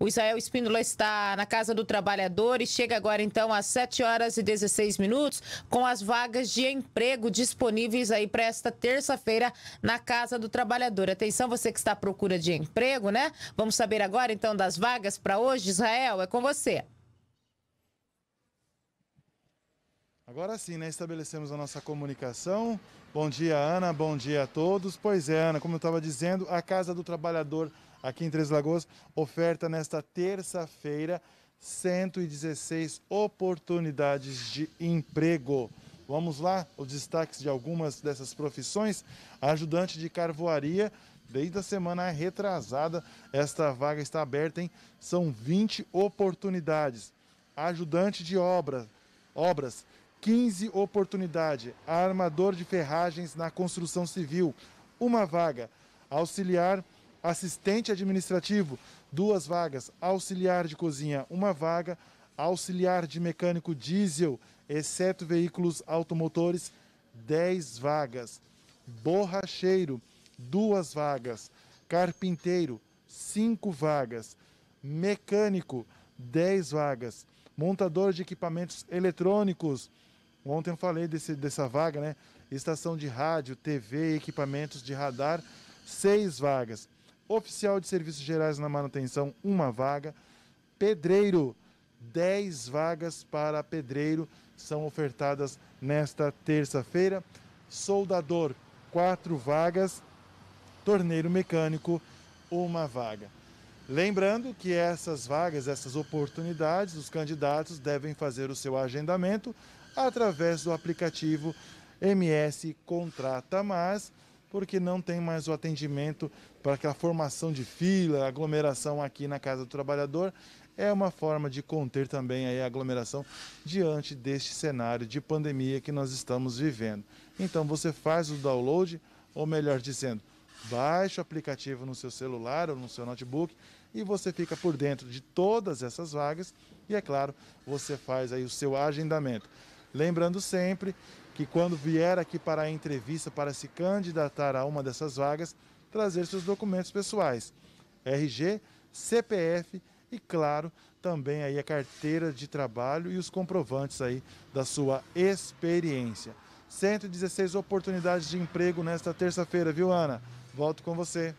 O Israel Espíndola está na Casa do Trabalhador e chega agora então às 7 horas e 16 minutos com as vagas de emprego disponíveis aí para esta terça-feira na Casa do Trabalhador. Atenção, você que está à procura de emprego, né? Vamos saber agora então das vagas para hoje. Israel, é com você. Agora sim, né? Estabelecemos a nossa comunicação. Bom dia, Ana. Bom dia a todos. Pois é, Ana, como eu estava dizendo, a Casa do Trabalhador aqui em Três Lagoas, oferta nesta terça-feira 116 oportunidades de emprego. Vamos lá, os destaques de algumas dessas profissões. Ajudante de carvoaria, desde a semana retrasada, esta vaga está aberta, hein? São 20 oportunidades. Ajudante de obra, obras, 15 oportunidades. Armador de ferragens na construção civil, uma vaga. Auxiliar assistente administrativo, duas vagas, auxiliar de cozinha, uma vaga, auxiliar de mecânico diesel, exceto veículos automotores, 10 vagas, borracheiro, duas vagas, carpinteiro, cinco vagas, mecânico, 10 vagas, montador de equipamentos eletrônicos. Ontem eu falei desse, dessa vaga, né? Estação de rádio, TV, equipamentos de radar, seis vagas. Oficial de Serviços Gerais na manutenção, uma vaga. Pedreiro, 10 vagas para pedreiro são ofertadas nesta terça-feira. Soldador, 4 vagas. Torneiro mecânico, uma vaga. Lembrando que essas vagas, essas oportunidades, os candidatos devem fazer o seu agendamento através do aplicativo MS Contrata Mais porque não tem mais o atendimento para aquela formação de fila, aglomeração aqui na Casa do Trabalhador. É uma forma de conter também a aglomeração diante deste cenário de pandemia que nós estamos vivendo. Então você faz o download, ou melhor dizendo, baixa o aplicativo no seu celular ou no seu notebook e você fica por dentro de todas essas vagas e é claro, você faz aí o seu agendamento. Lembrando sempre que quando vier aqui para a entrevista para se candidatar a uma dessas vagas, trazer seus documentos pessoais, RG, CPF e claro, também aí a carteira de trabalho e os comprovantes aí da sua experiência. 116 oportunidades de emprego nesta terça-feira, viu Ana? Volto com você.